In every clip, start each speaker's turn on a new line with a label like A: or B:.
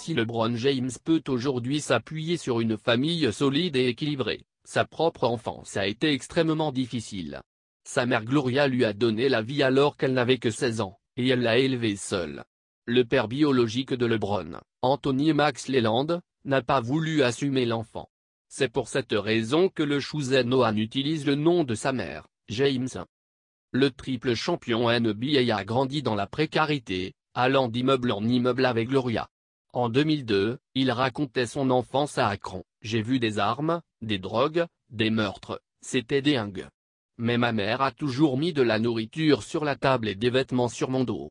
A: Si LeBron James peut aujourd'hui s'appuyer sur une famille solide et équilibrée, sa propre enfance a été extrêmement difficile. Sa mère Gloria lui a donné la vie alors qu'elle n'avait que 16 ans, et elle l'a élevée seule. Le père biologique de LeBron, Anthony Max Leland, n'a pas voulu assumer l'enfant. C'est pour cette raison que le Noan utilise le nom de sa mère, James. Le triple champion NBA a grandi dans la précarité, allant d'immeuble en immeuble avec Gloria. En 2002, il racontait son enfance à Akron. J'ai vu des armes, des drogues, des meurtres, c'était dingue. Mais ma mère a toujours mis de la nourriture sur la table et des vêtements sur mon dos.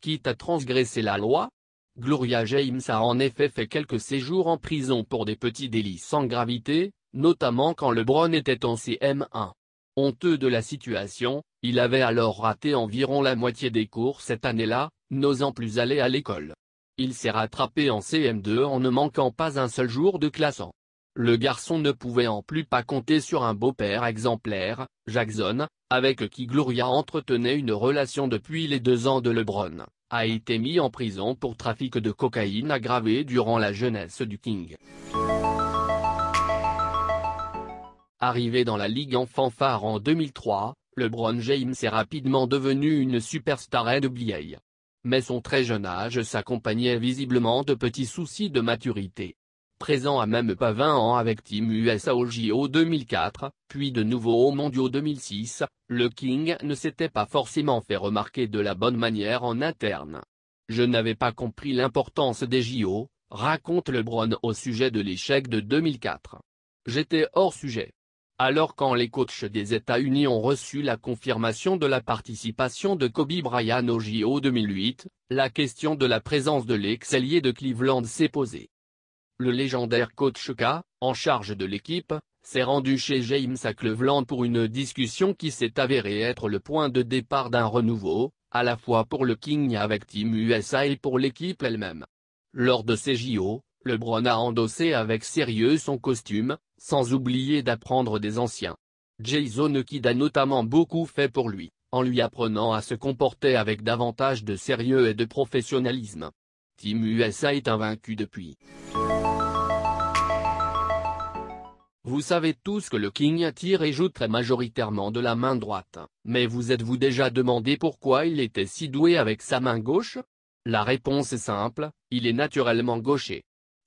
A: Quitte à transgresser la loi, Gloria James a en effet fait quelques séjours en prison pour des petits délits sans gravité, notamment quand LeBron était en CM1. Honteux de la situation, il avait alors raté environ la moitié des cours cette année-là, n'osant plus aller à l'école. Il s'est rattrapé en CM2 en ne manquant pas un seul jour de classant. Le garçon ne pouvait en plus pas compter sur un beau-père exemplaire, Jackson, avec qui Gloria entretenait une relation depuis les deux ans de Lebron, a été mis en prison pour trafic de cocaïne aggravé durant la jeunesse du King. Arrivé dans la Ligue en fanfare en 2003, LeBron James est rapidement devenu une superstar NBA mais son très jeune âge s'accompagnait visiblement de petits soucis de maturité. Présent à même pas 20 ans avec Team USA au JO 2004, puis de nouveau au Mondiaux 2006, le King ne s'était pas forcément fait remarquer de la bonne manière en interne. Je n'avais pas compris l'importance des JO, raconte Lebron au sujet de l'échec de 2004. J'étais hors sujet alors quand les coachs des États-Unis ont reçu la confirmation de la participation de Kobe Bryant au JO 2008, la question de la présence de lex de Cleveland s'est posée. Le légendaire coach K, en charge de l'équipe, s'est rendu chez James à Cleveland pour une discussion qui s'est avérée être le point de départ d'un renouveau, à la fois pour le King avec Team USA et pour l'équipe elle-même. Lors de ces JO, Lebron a endossé avec sérieux son costume, sans oublier d'apprendre des anciens. Jason Kidd a notamment beaucoup fait pour lui, en lui apprenant à se comporter avec davantage de sérieux et de professionnalisme. Team USA est invaincu depuis. Vous savez tous que le King attire et joue très majoritairement de la main droite, mais vous êtes-vous déjà demandé pourquoi il était si doué avec sa main gauche La réponse est simple, il est naturellement gaucher.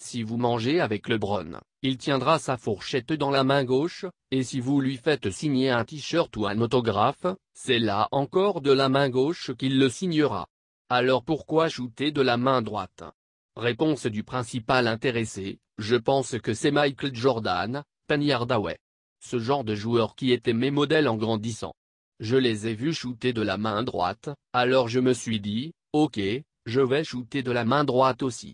A: Si vous mangez avec le Lebron, il tiendra sa fourchette dans la main gauche, et si vous lui faites signer un t-shirt ou un autographe, c'est là encore de la main gauche qu'il le signera. Alors pourquoi shooter de la main droite Réponse du principal intéressé, je pense que c'est Michael Jordan, Penny Hardaway. Ce genre de joueur qui était mes modèles en grandissant. Je les ai vus shooter de la main droite, alors je me suis dit, ok, je vais shooter de la main droite aussi.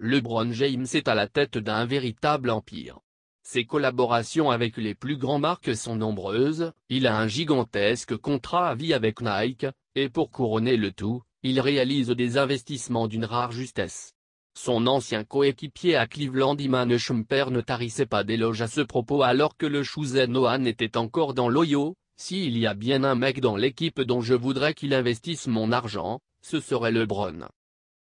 A: LeBron James est à la tête d'un véritable empire. Ses collaborations avec les plus grands marques sont nombreuses, il a un gigantesque contrat à vie avec Nike, et pour couronner le tout, il réalise des investissements d'une rare justesse. Son ancien coéquipier à Cleveland Iman Schumper ne tarissait pas d'éloges à ce propos alors que le Shuzen Nohan était encore dans l'Oyo, s'il y a bien un mec dans l'équipe dont je voudrais qu'il investisse mon argent, ce serait LeBron.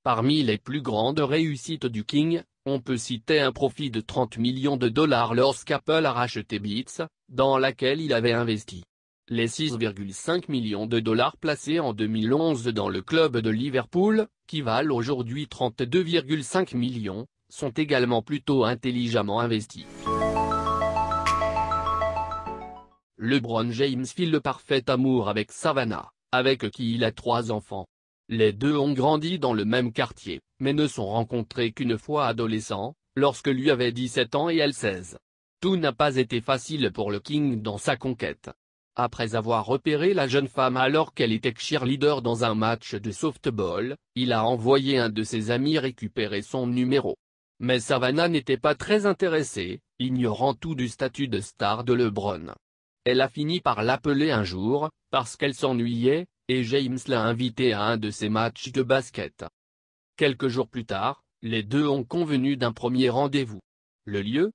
A: Parmi les plus grandes réussites du King, on peut citer un profit de 30 millions de dollars lorsqu'Apple a racheté Beats, dans laquelle il avait investi. Les 6,5 millions de dollars placés en 2011 dans le club de Liverpool, qui valent aujourd'hui 32,5 millions, sont également plutôt intelligemment investis. LeBron James file le parfait amour avec Savannah, avec qui il a trois enfants. Les deux ont grandi dans le même quartier, mais ne sont rencontrés qu'une fois adolescent, lorsque lui avait 17 ans et elle 16. Tout n'a pas été facile pour le King dans sa conquête. Après avoir repéré la jeune femme alors qu'elle était cheerleader dans un match de softball, il a envoyé un de ses amis récupérer son numéro. Mais Savannah n'était pas très intéressée, ignorant tout du statut de star de LeBron. Elle a fini par l'appeler un jour, parce qu'elle s'ennuyait, James l'a invité à un de ses matchs de basket. Quelques jours plus tard, les deux ont convenu d'un premier rendez-vous. Le lieu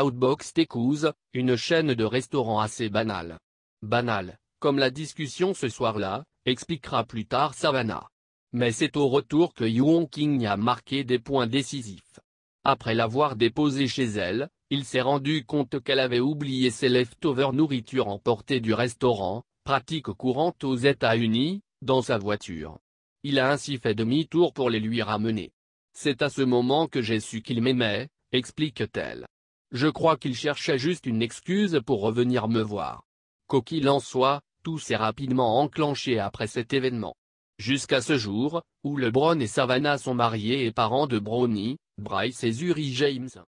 A: Outbox Tecouze, une chaîne de restaurants assez banale. Banale, comme la discussion ce soir-là, expliquera plus tard Savannah. Mais c'est au retour que Yuan King a marqué des points décisifs. Après l'avoir déposée chez elle, il s'est rendu compte qu'elle avait oublié ses leftovers nourriture emportée du restaurant, pratique courante aux États-Unis, dans sa voiture. Il a ainsi fait demi-tour pour les lui ramener. C'est à ce moment que j'ai su qu'il m'aimait, explique-t-elle. Je crois qu'il cherchait juste une excuse pour revenir me voir. Quoi qu'il en soit, tout s'est rapidement enclenché après cet événement. Jusqu'à ce jour, où LeBron et Savannah sont mariés et parents de Bronny, Bryce et Zuri James.